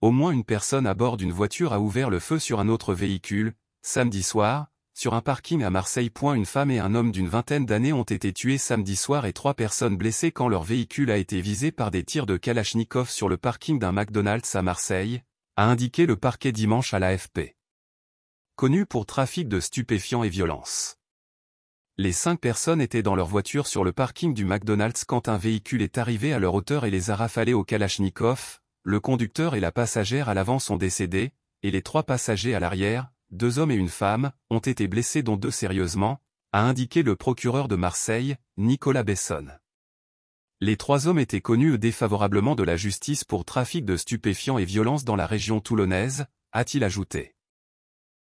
Au moins une personne à bord d'une voiture a ouvert le feu sur un autre véhicule, samedi soir, sur un parking à Marseille. Une femme et un homme d'une vingtaine d'années ont été tués samedi soir et trois personnes blessées quand leur véhicule a été visé par des tirs de Kalachnikov sur le parking d'un McDonald's à Marseille, a indiqué le parquet dimanche à l'AFP. Connu pour trafic de stupéfiants et violence. Les cinq personnes étaient dans leur voiture sur le parking du McDonald's quand un véhicule est arrivé à leur hauteur et les a rafalés au Kalachnikov, le conducteur et la passagère à l'avant sont décédés, et les trois passagers à l'arrière, deux hommes et une femme, ont été blessés dont deux sérieusement, a indiqué le procureur de Marseille, Nicolas Besson. Les trois hommes étaient connus défavorablement de la justice pour trafic de stupéfiants et violence dans la région toulonnaise, a-t-il ajouté.